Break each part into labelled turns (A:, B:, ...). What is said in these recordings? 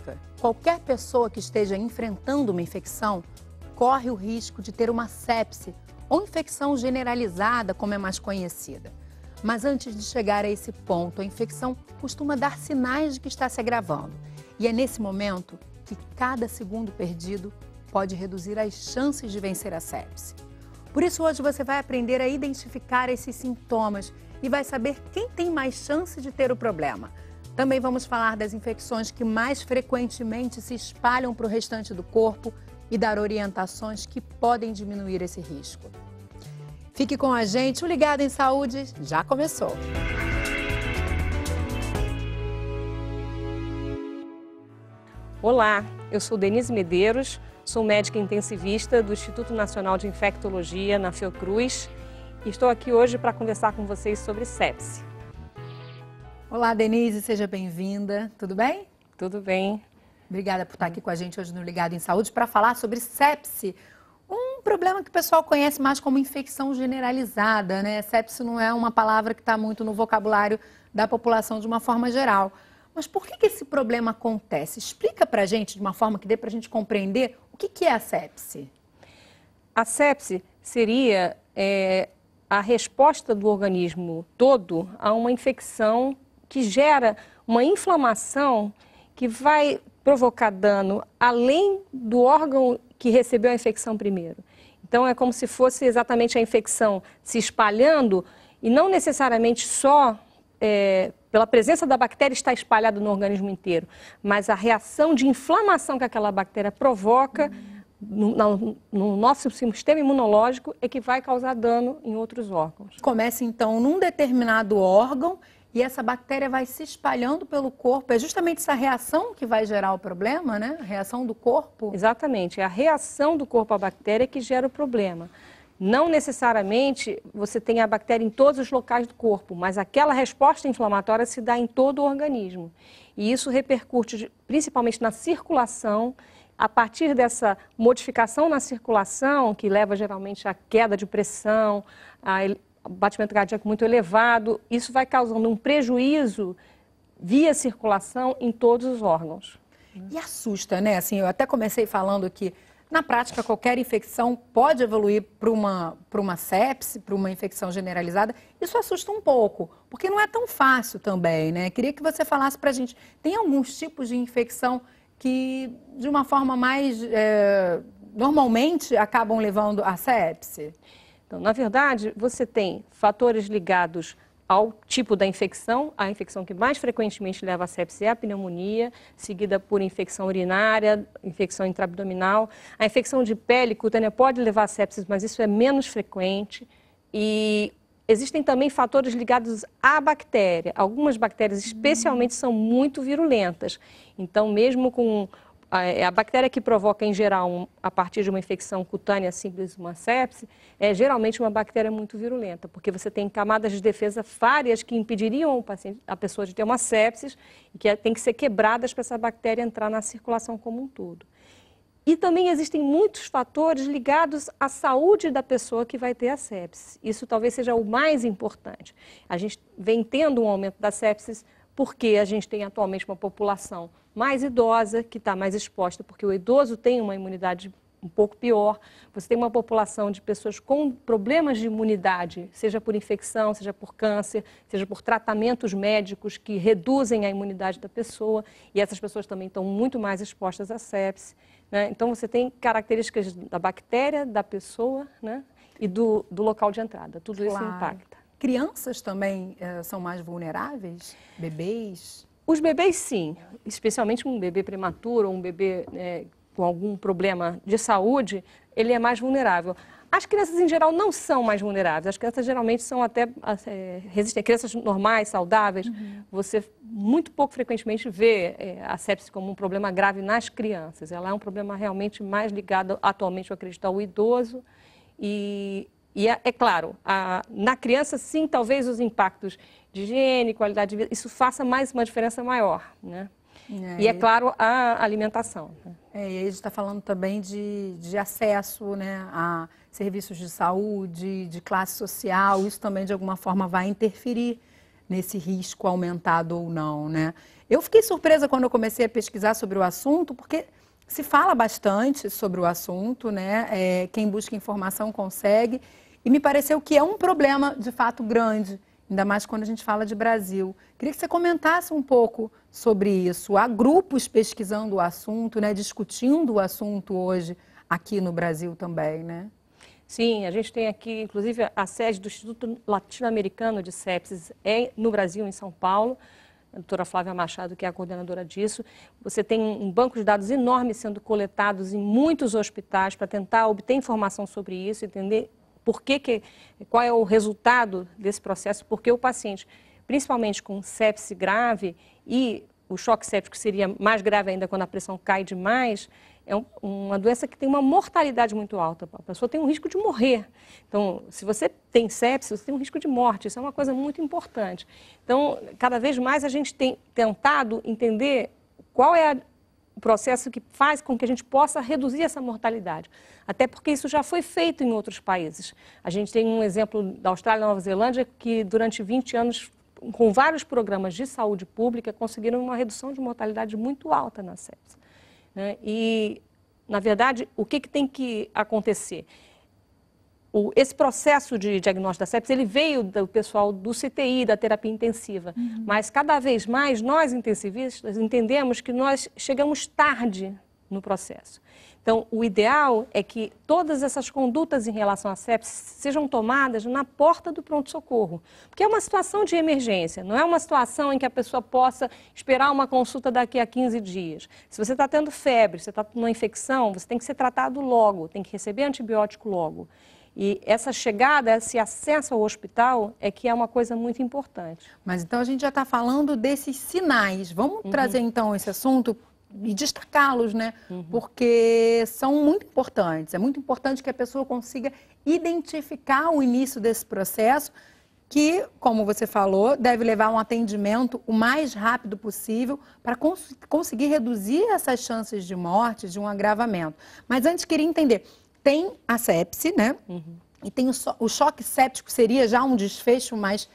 A: prática, qualquer pessoa que esteja enfrentando uma infecção corre o risco de ter uma sepse ou infecção generalizada, como é mais conhecida. Mas antes de chegar a esse ponto, a infecção costuma dar sinais de que está se agravando. E é nesse momento que cada segundo perdido pode reduzir as chances de vencer a sepse. Por isso, hoje você vai aprender a identificar esses sintomas e vai saber quem tem mais chance de ter o problema. Também vamos falar das infecções que mais frequentemente se espalham para o restante do corpo e dar orientações que podem diminuir esse risco. Fique com a gente, o Ligado em Saúde
B: já começou. Olá, eu sou Denise Medeiros, sou médica intensivista do Instituto Nacional de Infectologia na Fiocruz e estou aqui hoje para conversar com vocês sobre sepse.
A: Olá, Denise, seja bem-vinda. Tudo bem? Tudo bem. Obrigada por estar aqui com a gente hoje no Ligado em Saúde para falar sobre sepse, um problema que o pessoal conhece mais como infecção generalizada, né? Sepse não é uma palavra que está muito no vocabulário da população de uma forma geral. Mas por que, que esse problema acontece? Explica para a gente de uma forma que dê para a gente compreender o que, que é a sepse.
B: A sepse seria é, a resposta do organismo todo a uma infecção que gera uma inflamação que vai provocar dano além do órgão que recebeu a infecção primeiro. Então, é como se fosse exatamente a infecção se espalhando e não necessariamente só é, pela presença da bactéria está espalhada no organismo inteiro, mas a reação de inflamação que aquela bactéria provoca no, no, no, nosso sistema imunológico é que vai causar dano em outros órgãos. Começa então
A: num determinado órgão e essa bactéria vai se espalhando pelo corpo. É justamente essa
B: reação que vai gerar o problema, né? A reação do corpo. Exatamente, é a reação do corpo à bactéria que gera o problema. Não necessariamente você tem a bactéria em todos os locais do corpo, mas aquela resposta inflamatória se dá em todo o organismo. E isso repercute principalmente na circulação. A partir dessa modificação na circulação, que leva geralmente à queda de pressão, à batimento cardíaco muito elevado, isso vai causando um prejuízo via circulação em todos os órgãos. E assusta, né? Assim, eu até comecei falando que, na prática, qualquer
A: infecção pode evoluir para uma, uma sepse, para uma infecção generalizada. Isso assusta um pouco, porque não é tão fácil também, né? Queria que você falasse para a gente, tem alguns tipos de infecção que, de uma forma mais, é, normalmente,
B: acabam levando a sepse? Então, na verdade, você tem fatores ligados ao tipo da infecção. A infecção que mais frequentemente leva à sepsis é a pneumonia, seguida por infecção urinária, infecção intraabdominal. A infecção de pele cutânea pode levar a sepsis, mas isso é menos frequente. E existem também fatores ligados à bactéria. Algumas bactérias, especialmente, são muito virulentas. Então, mesmo com a, é, a bactéria que provoca, em geral, um, a partir de uma infecção cutânea simples, uma sepse, é geralmente uma bactéria muito virulenta, porque você tem camadas de defesa várias que impediriam paciente, a pessoa de ter uma sepsis e que é, tem que ser quebradas para essa bactéria entrar na circulação como um todo. E também existem muitos fatores ligados à saúde da pessoa que vai ter a sepsis. Isso talvez seja o mais importante. A gente vem tendo um aumento da sepsis porque a gente tem atualmente uma população mais idosa, que está mais exposta, porque o idoso tem uma imunidade um pouco pior. Você tem uma população de pessoas com problemas de imunidade, seja por infecção, seja por câncer, seja por tratamentos médicos que reduzem a imunidade da pessoa. E essas pessoas também estão muito mais expostas à sepse. Né? Então, você tem características da bactéria, da pessoa né? e do, do local de entrada. Tudo claro. isso impacta. Crianças
A: também eh, são mais vulneráveis?
B: Bebês? Os bebês, sim, especialmente um bebê prematuro, ou um bebê é, com algum problema de saúde, ele é mais vulnerável. As crianças em geral não são mais vulneráveis. As crianças geralmente são até é, resistentes. Crianças normais, saudáveis, uhum. você muito pouco frequentemente vê é, a sepse como um problema grave nas crianças. Ela é um problema realmente mais ligado atualmente, eu acredito, ao idoso e e é, é, claro, a, na criança, sim, talvez os impactos de higiene, qualidade de vida, isso faça mais uma diferença maior, né? É, e é claro, a alimentação. Né? É, e aí a gente está falando também de, de acesso
A: né, a serviços de saúde, de classe social, isso também de alguma forma vai interferir nesse risco aumentado ou não, né? Eu fiquei surpresa quando eu comecei a pesquisar sobre o assunto, porque se fala bastante sobre o assunto, né? É, quem busca informação consegue. E me pareceu que é um problema, de fato, grande, ainda mais quando a gente fala de Brasil. Queria que você comentasse um pouco sobre isso. Há grupos pesquisando o assunto, né, discutindo o assunto hoje aqui no Brasil também, né?
B: Sim, a gente tem aqui, inclusive, a sede do Instituto Latino-Americano de Sepsis é no Brasil, em São Paulo. A doutora Flávia Machado, que é a coordenadora disso. Você tem um banco de dados enorme sendo coletados em muitos hospitais para tentar obter informação sobre isso, entender por que, que qual é o resultado desse processo, porque o paciente, principalmente com sepse grave e o choque séptico seria mais grave ainda quando a pressão cai demais, é uma doença que tem uma mortalidade muito alta. A pessoa tem um risco de morrer. Então, se você tem sepsis, você tem um risco de morte. Isso é uma coisa muito importante. Então, cada vez mais a gente tem tentado entender qual é a o processo que faz com que a gente possa reduzir essa mortalidade. Até porque isso já foi feito em outros países. A gente tem um exemplo da Austrália e Nova Zelândia que durante 20 anos, com vários programas de saúde pública, conseguiram uma redução de mortalidade muito alta na sepsis. Né? E, na verdade, o que, que tem que acontecer? o, esse processo de diagnóstico da sepsis, ele veio do pessoal do CTI, da terapia intensiva. Uhum. Mas cada vez mais nós intensivistas entendemos que nós chegamos tarde no processo. Então, o ideal é que todas essas condutas em relação à sepsis sejam tomadas na porta do pronto-socorro, porque é uma situação de emergência, não é uma situação em que a pessoa possa esperar uma consulta daqui a 15 dias. Se você está tendo febre, se está com uma infecção, você tem que ser tratado logo, tem que receber antibiótico logo. E essa chegada, esse acesso ao hospital é que é uma coisa muito importante. Mas então a gente já está falando desses sinais. Vamos uhum. trazer então esse
A: assunto e destacá-los, né? Uhum. Porque são muito importantes. É muito importante que a pessoa consiga identificar o início desse processo que, como você falou, deve levar um atendimento o mais rápido possível para cons conseguir reduzir essas chances de morte, de um agravamento. Mas antes queria entender, tem a sepse, né? Uhum. E tem o, so, o, choque séptico, seria já um desfecho mais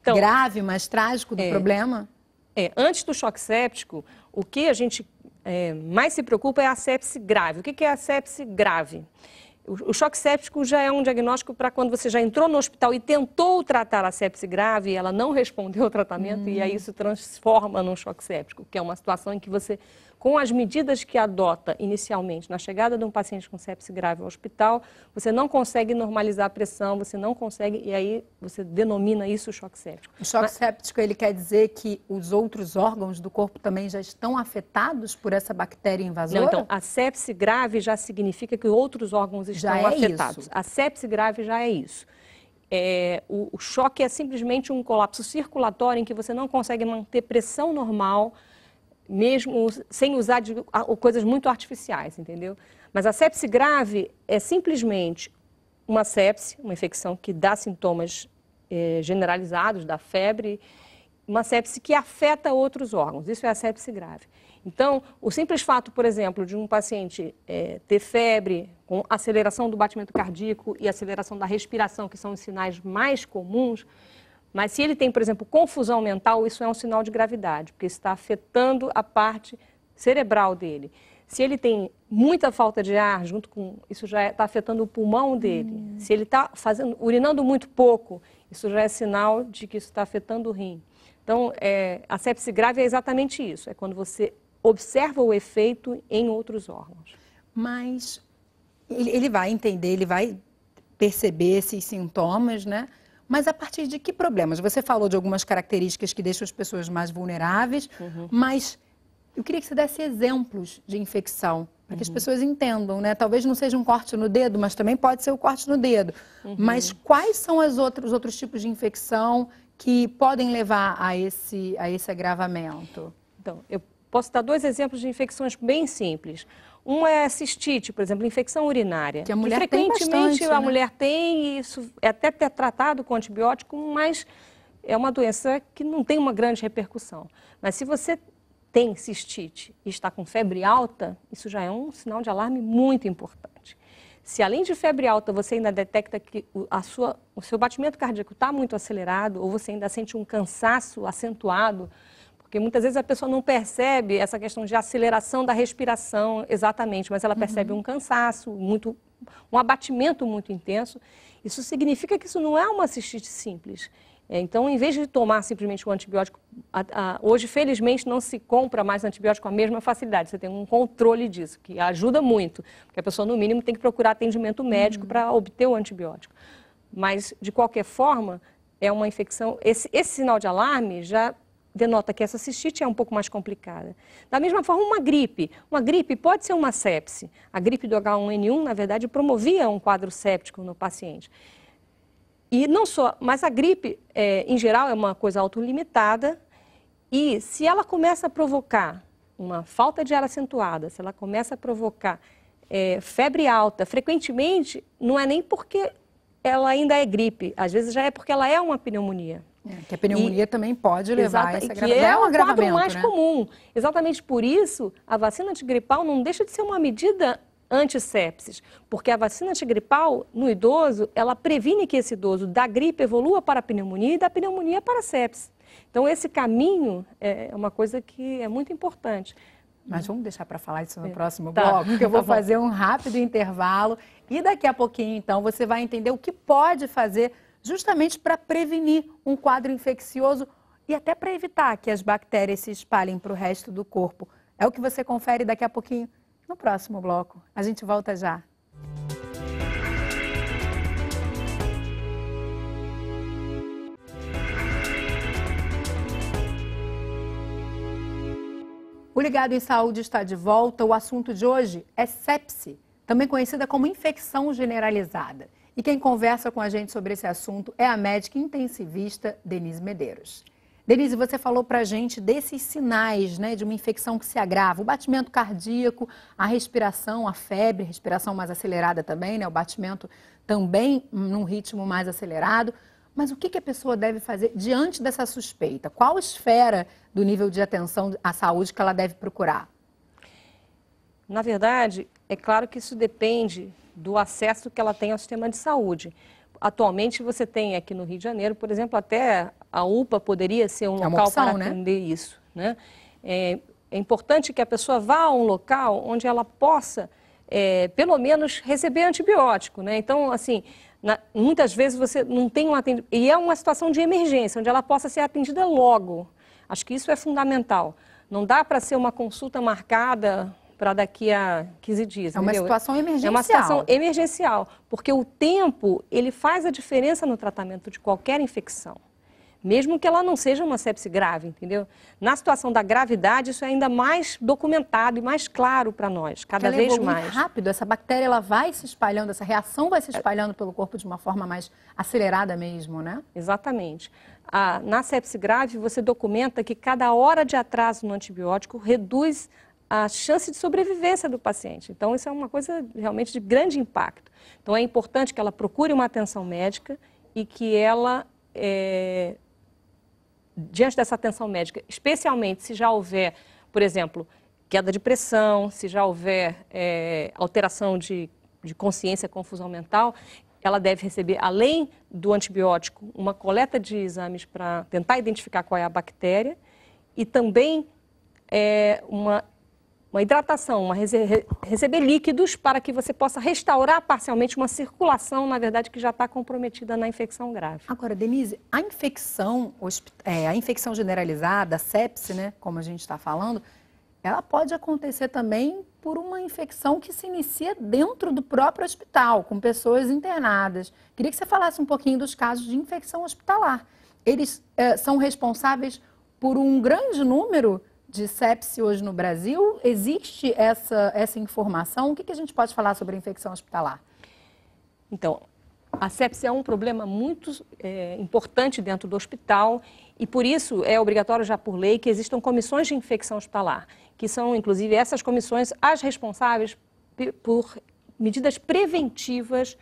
A: então, grave, mais trágico do é, problema?
B: É, antes do choque séptico, o que a gente é, mais se preocupa é a sepse grave. O que, que é a sepse grave? O, o choque séptico já é um diagnóstico para quando você já entrou no hospital e tentou tratar a sepse grave e ela não respondeu ao tratamento, hum. e aí hum. isso transforma num choque séptico, que é uma situação em que você com as medidas que adota inicialmente na chegada de um paciente com sepse grave ao hospital, você não consegue normalizar a pressão, você não consegue, e aí você denomina isso choque séptico. O choque Mas... séptico, ele quer dizer que os outros órgãos do corpo também já estão afetados por essa bactéria invasora? Não, então, a sepse grave já significa que outros órgãos estão é afetados. Isso. A sepse grave já é isso. É, o, o choque é simplesmente um colapso circulatório em que você não consegue manter pressão normal, mesmo sem usar de, coisas muito artificiais, entendeu? Mas a sepse grave é simplesmente uma sepse, uma infecção que dá sintomas eh, generalizados da febre, uma sepse que afeta outros órgãos. Isso é a sepse grave. Então, o simples fato, por exemplo, de um paciente eh, ter febre, com aceleração do batimento cardíaco e aceleração da respiração, que são os sinais mais comuns, mas se ele tem, por exemplo, confusão mental, isso é um sinal de gravidade, porque está afetando a parte cerebral dele. Se ele tem muita falta de ar, junto com isso já está é, afetando o pulmão dele. Hum. Se ele está fazendo, urinando muito pouco, isso já é sinal de que isso está afetando o rim. Então, é, a sepse grave é exatamente isso. É quando você observa o efeito em outros órgãos. Mas ele, ele vai
A: entender, ele vai perceber esses sintomas, né? Mas a partir de que problemas? Você falou de algumas características que deixam as pessoas mais vulneráveis, uhum. mas eu queria que você desse exemplos de infecção, para que as uhum. pessoas entendam, né? Talvez não seja um corte no dedo, mas também pode ser o um corte no dedo. Uhum. Mas quais são os outros, outros tipos de infecção que podem levar a esse, a esse agravamento? Então, eu
B: posso dar dois exemplos de infecções bem simples. Uma é cistite, por exemplo, infecção urinária. Que a mulher que frequentemente tem bastante, a né? mulher tem, e isso é até ter tratado com antibiótico, mas é uma doença que não tem uma grande repercussão. Mas se você tem cistite e está com febre alta, isso já é um sinal de alarme muito importante. Se além de febre alta você ainda detecta que a sua, o seu batimento cardíaco está muito acelerado ou você ainda sente um cansaço acentuado, porque muitas vezes a pessoa não percebe essa questão de aceleração da respiração exatamente, mas ela percebe uhum. um cansaço, muito, um abatimento muito intenso. Isso significa que isso não é uma cistite simples. É, então, em vez de tomar simplesmente o um antibiótico, hoje, felizmente, não se compra mais antibiótico com a mesma facilidade. Você tem um controle disso, que ajuda muito, porque a pessoa, no mínimo, tem que procurar atendimento médico uhum. para obter o antibiótico. Mas, de qualquer forma, é uma infecção. Esse, esse sinal de alarme já denota que essa cistite é um pouco mais complicada. Da mesma forma, uma gripe. Uma gripe pode ser uma sepse. A gripe do H1N1, na verdade, promovia um quadro séptico no paciente. E não só, mas a gripe, é, em geral, é uma coisa autolimitada e se ela começa a provocar uma falta de ar acentuada, se ela começa a provocar é, febre alta, frequentemente, não é nem porque ela ainda é gripe, às vezes já é porque ela é uma pneumonia. É, que a pneumonia e, também pode levar exata, a essa Que é, é um o quadro mais né? comum. Exatamente por isso, a vacina antigripal não deixa de ser uma medida antissepsis, porque a vacina antigripal no idoso, ela previne que esse idoso da gripe evolua para a pneumonia e da pneumonia para a sepsis. Então, esse caminho é, é uma coisa que é muito importante.
A: Mas vamos deixar para falar isso no é. próximo tá. bloco, porque eu vou tá fazer
B: um rápido intervalo e
A: daqui a pouquinho, então, você vai entender o que pode fazer justamente para prevenir um quadro infeccioso e até para evitar que as bactérias se espalhem para o resto do corpo. É o que você confere daqui a pouquinho no próximo bloco. A gente volta já. O Ligado em Saúde está de volta. O assunto de hoje é sepse, também conhecida como infecção generalizada. E quem conversa com a gente sobre esse assunto é a médica intensivista Denise Medeiros. Denise, você falou para a gente desses sinais né, de uma infecção que se agrava, o batimento cardíaco, a respiração, a febre, respiração mais acelerada também, né, o batimento também num ritmo mais acelerado. Mas o que, que a pessoa deve fazer diante dessa suspeita? Qual esfera do nível de atenção à saúde que ela deve procurar?
B: Na verdade, é claro que isso depende do acesso que ela tem ao sistema de saúde. Atualmente, você tem aqui no Rio de Janeiro, por exemplo, até a UPA poderia ser um é local opção, para né? atender isso. Né? É, é, importante que a pessoa vá a um local onde ela possa, é, pelo menos, receber antibiótico. Né? Então, assim, na, muitas vezes você não tem um atendimento. E é uma situação de emergência, onde ela possa ser atendida logo. Acho que isso é fundamental. Não dá para ser uma consulta marcada para daqui a 15 dias. É uma entendeu? situação emergencial. É uma situação emergencial, porque o tempo, ele faz a diferença no tratamento de qualquer infecção. Mesmo que ela não seja uma sepse grave, entendeu? Na situação da gravidade, isso é ainda mais documentado e mais claro para nós, cada ela vez mais. rápido, essa bactéria ela vai se espalhando, essa
A: reação vai se é. espalhando pelo corpo de uma forma mais acelerada mesmo, né?
B: Exatamente. Ah, na sepse grave, você documenta que cada hora de atraso no antibiótico reduz a chance de sobrevivência do paciente. Então, isso é uma coisa realmente de grande impacto. Então, é importante que ela procure uma atenção médica e que ela, é, diante dessa atenção médica, especialmente se já houver, por exemplo, queda de pressão, se já houver é, alteração de, de consciência, confusão mental, ela deve receber, além do antibiótico, uma coleta de exames para tentar identificar qual é a bactéria e também é, uma uma hidratação, uma rece receber líquidos para que você possa restaurar parcialmente uma circulação, na verdade, que já está comprometida na infecção grave. Agora, Denise, a infecção,
A: é, a infecção generalizada, a sepse, né, como a gente está falando, ela pode acontecer também por uma infecção que se inicia dentro do próprio hospital, com pessoas internadas. Queria que você falasse um pouquinho dos casos de infecção hospitalar. Eles é, são responsáveis por um grande número de sepse hoje no Brasil? Existe essa, essa informação? O que, que a gente pode falar sobre a infecção hospitalar?
B: Então, a sepse é um problema muito é, importante dentro do hospital e por isso é obrigatório já por lei que existam comissões de infecção hospitalar, que são inclusive essas comissões as responsáveis por medidas preventivas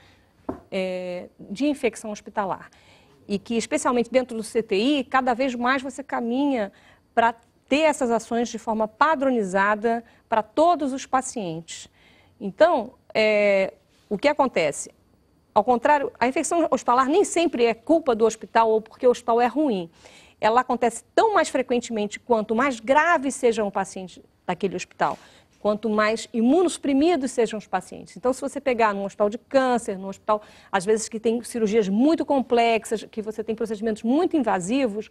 B: é, de infecção hospitalar. E que especialmente dentro do CTI, cada vez mais você caminha para ter essas ações de forma padronizada para todos os pacientes. Então, é, o que acontece? Ao contrário, a infecção hospitalar nem sempre é culpa do hospital ou porque o hospital é ruim. Ela acontece tão mais frequentemente quanto mais grave seja um paciente daquele hospital, quanto mais imunossuprimidos sejam os pacientes. Então, se você pegar num hospital de câncer, num hospital, às vezes, que tem cirurgias muito complexas, que você tem procedimentos muito invasivos,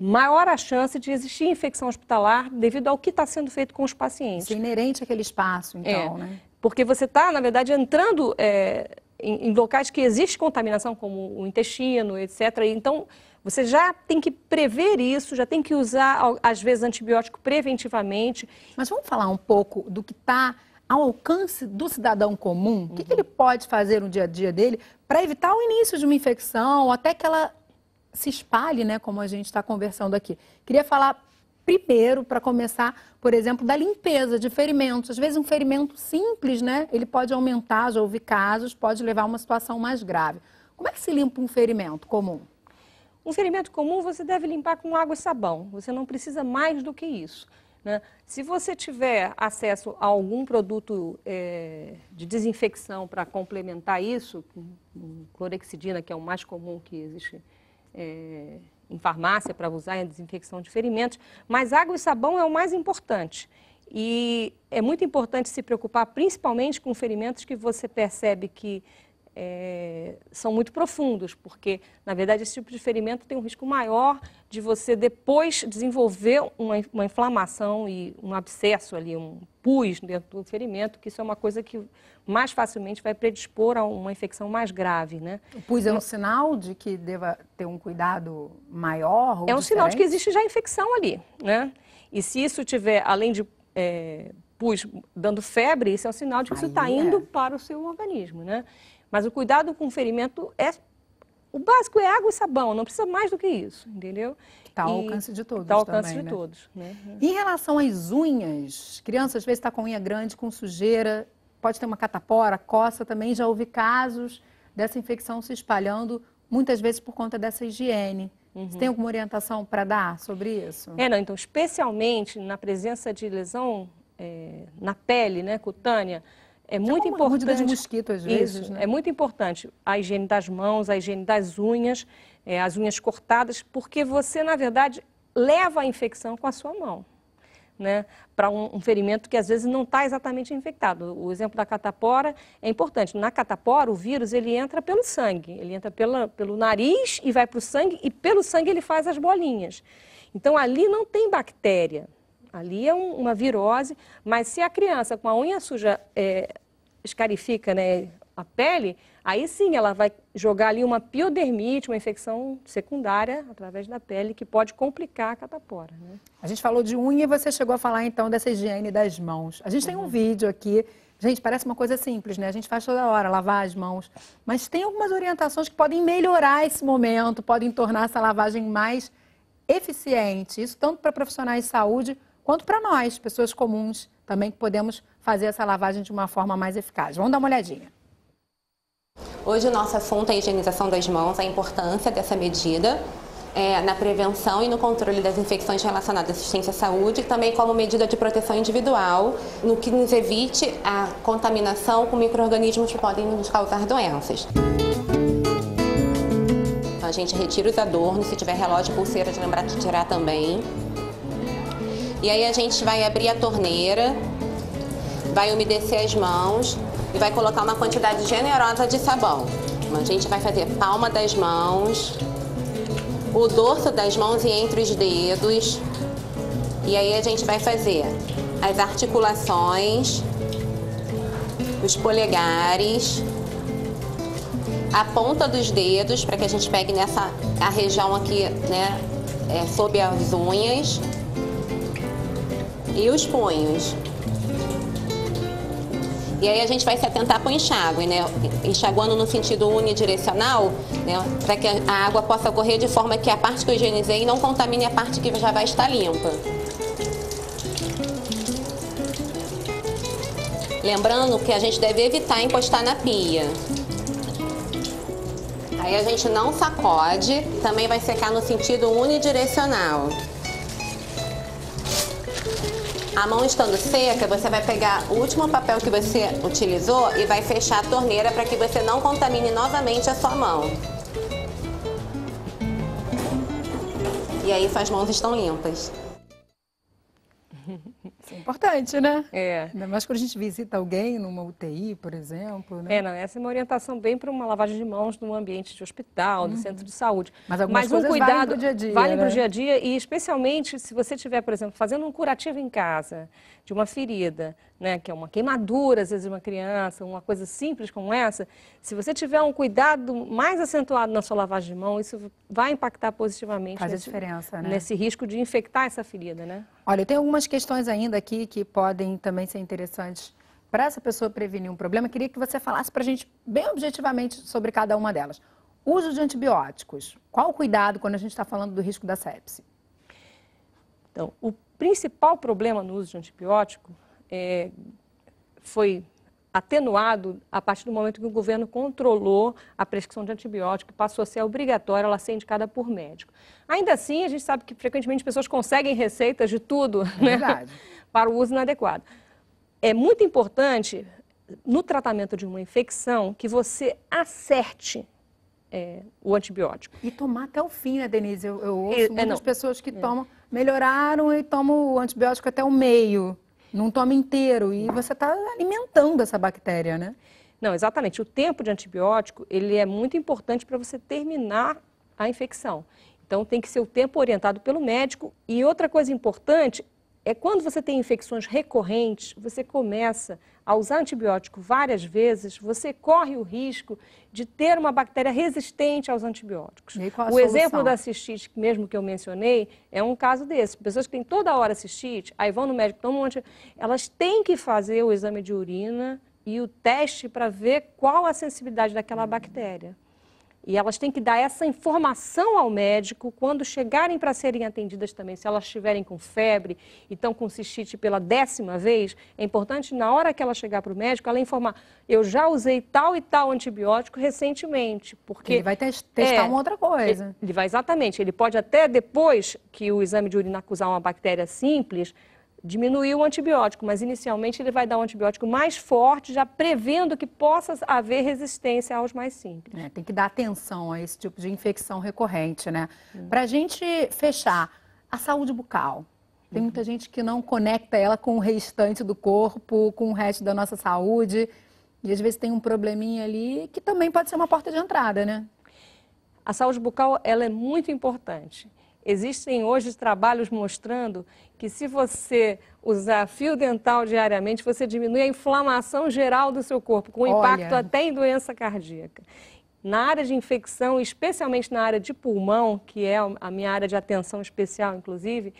B: maior a chance de existir infecção hospitalar devido ao que está sendo feito com os pacientes. Isso é inerente àquele espaço, é, então, é, né? Porque você está, na verdade, entrando é, em, em, locais que existe contaminação, como o intestino, etc. Então, você já tem que prever isso, já tem que usar, às vezes, antibiótico preventivamente. Mas vamos falar um pouco do que está ao alcance do cidadão comum? Uhum. O que, que uhum. ele pode fazer
A: no dia a dia dele para evitar o início de uma infecção, até que ela se espalhe, né, como a gente está conversando aqui. Queria falar primeiro, para começar, por exemplo, da limpeza de ferimentos. Às vezes um ferimento simples, né, ele pode aumentar, já houve casos, pode levar a uma situação mais grave. Como é que se limpa um ferimento comum? Um ferimento comum
B: você deve limpar com água e sabão. Você não precisa mais do que isso. Né? Se você tiver acesso a algum produto é, de desinfecção para complementar isso, clorexidina, que é o mais comum que existe é, em farmácia para usar em desinfecção de ferimentos, mas água e sabão é o mais importante. E é muito importante se preocupar principalmente com ferimentos que você percebe que é, são muito profundos, porque, na verdade, esse tipo de ferimento tem um risco maior de você depois desenvolver uma, uma inflamação e um abscesso ali, um pus dentro do ferimento, que isso é uma coisa que mais facilmente vai predispor a uma infecção mais grave, né? O pus é um então
A: sinal de que deva ter um cuidado maior? é um diferente? sinal de que existe já
B: infecção ali, né? E se isso tiver, além de é, pus dando febre, isso é um sinal de que Aí isso está é. indo para o seu organismo, né? Mas o cuidado com o ferimento é. O básico é água e sabão, não precisa mais do que isso, entendeu? Está ao alcance de todos. Está ao alcance também, de né? todos. Né? Uhum. Em relação às unhas,
A: criança às vezes está com unha grande, com sujeira, pode ter uma catapora, coça também. Já houve casos dessa infecção se espalhando, muitas vezes por conta dessa higiene. Uhum. Você tem
B: alguma orientação para dar sobre isso? É, não, então, especialmente na presença de lesão é, na pele, né, cutânea, é, é muito importante. de mosquito às vezes. Isso, né? É muito importante a higiene das mãos, a higiene das unhas, é, as unhas cortadas, porque você, na verdade, leva a infecção com a sua mão. Né, para um, um, ferimento que às vezes não está exatamente infectado. O exemplo da catapora é importante. Na catapora, o vírus ele entra pelo sangue, ele entra pela, pelo nariz e vai para o sangue, e pelo sangue ele faz as bolinhas. Então, ali não tem bactéria, Ali é um, uma virose, mas se a criança com a unha suja é, escarifica né, a pele, aí sim ela vai jogar ali uma piodermite, uma infecção secundária através da pele que pode complicar a catapora. Né?
A: A gente falou de unha e você chegou a falar então dessa higiene das mãos. A gente tem um uhum. vídeo aqui. Gente, parece uma coisa simples, né? A gente faz toda hora, lavar as mãos. Mas tem algumas orientações que podem melhorar esse momento, podem tornar essa lavagem mais eficiente. Isso tanto para profissionais de saúde quanto para nós, pessoas comuns, também que podemos fazer essa lavagem de uma forma mais eficaz. Vamos dar uma olhadinha.
C: Hoje o nosso assunto é a higienização das mãos, a importância dessa medida é, na prevenção e no controle das infecções relacionadas à assistência à saúde, também como medida de proteção individual, no que nos evite a contaminação com micro-organismos que podem nos causar doenças. A gente retira os adornos, se tiver relógio, pulseira, de lembrar de tirar também. E aí a gente vai abrir a torneira, vai umedecer as mãos e vai colocar uma quantidade generosa de sabão. A gente vai fazer palma das mãos, o dorso das mãos e entre os dedos. E aí a gente vai fazer as articulações, os polegares, a ponta dos dedos para que a gente pegue nessa a região aqui, né, é, sob as unhas e os punhos. E aí a gente vai se atentar para o enxágue, né? Enxaguando no sentido unidirecional, né? Para que a água possa correr de forma que a parte que eu higienizei não contamine a parte que já vai estar limpa. Lembrando que a gente deve evitar encostar na pia. Aí a gente não sacode, também vai secar no sentido unidirecional. A mão estando seca, você vai pegar o último papel que você utilizou e vai fechar a torneira para que você não contamine novamente a sua mão. E aí suas mãos estão limpas importante,
A: né? É. Ainda mais quando a gente visita alguém numa UTI, por exemplo. Né? É, não,
B: essa é uma orientação bem para uma lavagem de mãos no ambiente de hospital, uhum. de centro de saúde. Mas algumas Mas um coisas cuidado, valem para o dia a dia. Valem né? para o dia a dia e especialmente se você estiver, por exemplo, fazendo um curativo em casa de uma ferida, né, que é uma queimadura, às vezes, de uma criança, uma coisa simples como essa, se você tiver um cuidado mais acentuado na sua lavagem de mão, isso vai impactar positivamente Faz nesse, diferença, né? nesse risco de infectar essa ferida, né?
A: Olha, eu tenho algumas questões ainda aqui que podem também ser interessantes para essa pessoa prevenir um problema. Queria que você falasse para a gente bem objetivamente sobre cada uma delas. Uso de antibióticos. Qual o cuidado quando a gente está falando do
B: risco da sepse? Então, o principal problema no uso de antibiótico é, foi atenuado a partir do momento que o governo controlou a prescrição de antibiótico, passou a ser obrigatória, ela ser indicada por médico. Ainda assim, a gente sabe que frequentemente pessoas conseguem receitas de tudo é né? para o uso inadequado. É muito importante, no tratamento de uma infecção, que você acerte é, o antibiótico. E tomar até o fim, né, Denise? Eu, eu é, ouço
A: é, muitas não. pessoas que é. tomam, melhoraram e tomam o antibiótico até o meio não toma inteiro e você está alimentando essa bactéria, né?
B: Não, exatamente. O tempo de antibiótico ele é muito importante para você terminar a infecção. Então tem que ser o tempo orientado pelo médico. E outra coisa importante é quando você tem infecções recorrentes, você começa a usar antibiótico várias vezes, você corre o risco de ter uma bactéria resistente aos antibióticos.
A: o exemplo da
B: cistite, mesmo que eu mencionei, é um caso desse. Pessoas que têm toda hora cistite, aí vão no médico, tomam um monte, elas têm que fazer o exame de urina e o teste para ver qual a sensibilidade daquela bactéria. E elas têm que dar essa informação ao médico quando chegarem para serem atendidas também. Se elas estiverem com febre e estão com cistite pela décima vez, é importante, na hora que ela chegar para o médico, ela informar: eu já usei tal e tal antibiótico recentemente. Porque ele vai testar é, uma outra coisa. Ele vai, exatamente. Ele pode até depois que o exame de urina acusar uma bactéria simples, diminuiu o antibiótico, mas inicialmente ele vai dar um antibiótico mais forte, já prevendo que possa haver resistência aos mais simples.
A: É, tem que dar atenção a esse tipo de infecção recorrente, né? Para a gente fechar, a saúde bucal. Tem muita uhum. gente que não conecta ela com o restante do corpo, com o resto da nossa saúde. E às vezes tem um probleminha ali que
B: também pode ser uma porta de entrada, né? A saúde bucal ela é muito importante. Existem hoje trabalhos mostrando que se você usar fio dental diariamente, você diminui a inflamação geral do seu corpo, com Olha. impacto até em doença cardíaca. Na área de infecção, especialmente na área de pulmão, que é a minha área de atenção especial, inclusive,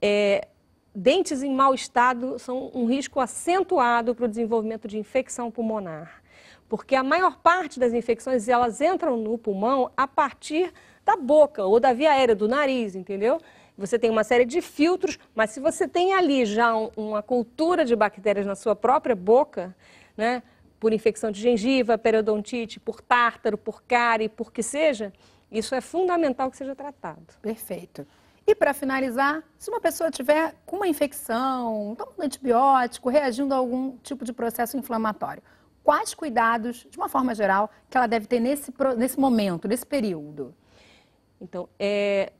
B: é, dentes em mau estado são um risco acentuado para o desenvolvimento de infecção pulmonar. Porque a maior parte das infecções, elas entram no pulmão a partir da boca ou da via aérea, do nariz, entendeu? Você tem uma série de filtros, mas se você tem ali já um, uma cultura de bactérias na sua própria boca, né? Por infecção de gengiva, periodontite, por tártaro, por cárie, por que seja, isso é fundamental que seja tratado. Perfeito. E para finalizar, se
A: uma pessoa tiver com uma infecção, tomando antibiótico, reagindo a algum tipo de processo inflamatório, quais cuidados, de uma forma geral, que ela
B: deve ter nesse, nesse momento, nesse período? Então, é,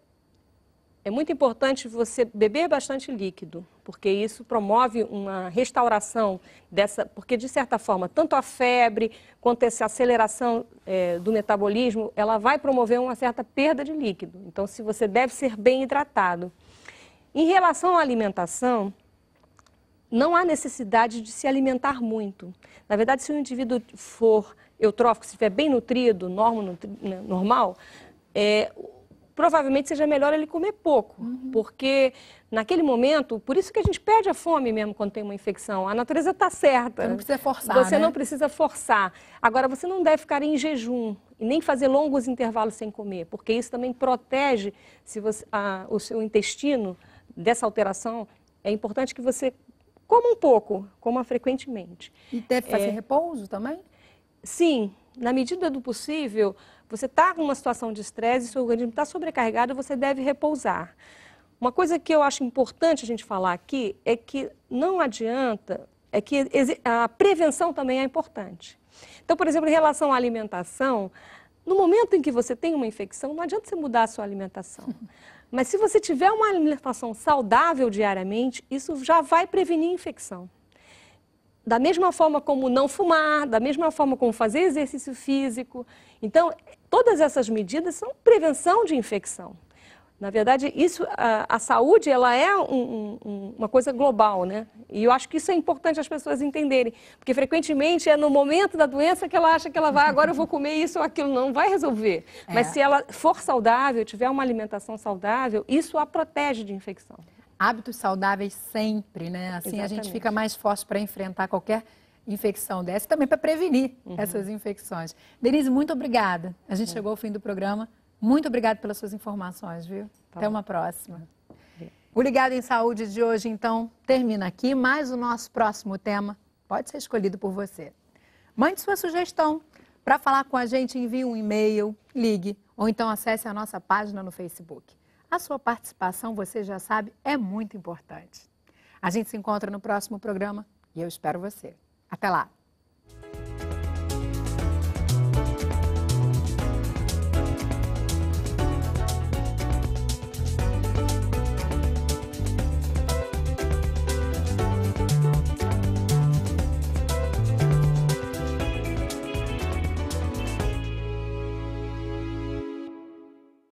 B: é muito importante você beber bastante líquido, porque isso promove uma restauração dessa. Porque, de certa forma, tanto a febre quanto essa aceleração é, do metabolismo, ela vai promover uma certa perda de líquido. Então, se você deve ser bem hidratado. Em relação à alimentação, não há necessidade de se alimentar muito. Na verdade, se o indivíduo for eutrófico, se estiver bem nutrido, normal, né, é, provavelmente seja melhor ele comer pouco, uhum. porque naquele momento, por isso que a gente perde a fome mesmo quando tem uma infecção. A natureza está certa. Você não precisa forçar. Você né? não precisa forçar. Agora, você não deve ficar em jejum e nem fazer longos intervalos sem comer, porque isso também protege se você, a, o seu intestino dessa alteração. É importante que você coma um pouco, coma frequentemente. E deve fazer é... repouso também? Sim, na medida do possível. Você está uma situação de estresse, seu organismo está sobrecarregado, você deve repousar. Uma coisa que eu acho importante a gente falar aqui é que não adianta, é que a prevenção também é importante. Então, por exemplo, em relação à alimentação, no momento em que você tem uma infecção, não adianta você mudar a sua alimentação. Mas se você tiver uma alimentação saudável diariamente, isso já vai prevenir infecção da mesma forma como não fumar, da mesma forma como fazer exercício físico. Então, todas essas medidas são prevenção de infecção. Na verdade, isso, a, a saúde ela é um, um, uma coisa global, né? E eu acho que isso é importante as pessoas entenderem, porque frequentemente é no momento da doença que ela acha que ela vai, agora eu vou comer isso ou aquilo, não vai resolver. É. Mas se ela for saudável, tiver uma alimentação saudável, isso a protege de infecção hábitos saudáveis sempre, né? Assim Exatamente. a gente fica
A: mais forte para enfrentar qualquer infecção dessa e também para prevenir uhum. essas infecções. Denise, muito obrigada. A gente uhum. chegou ao fim do programa. Muito obrigada pelas suas informações, viu? Tá Até bom. uma próxima. O Ligado em Saúde de hoje, então, termina aqui, mas o nosso próximo tema pode ser escolhido por você. Mande sua sugestão. Para falar com a gente, envie um e-mail, ligue ou então acesse a nossa página no Facebook. A sua participação, você já sabe, é muito importante. A gente se encontra no próximo programa e eu espero você. Até lá!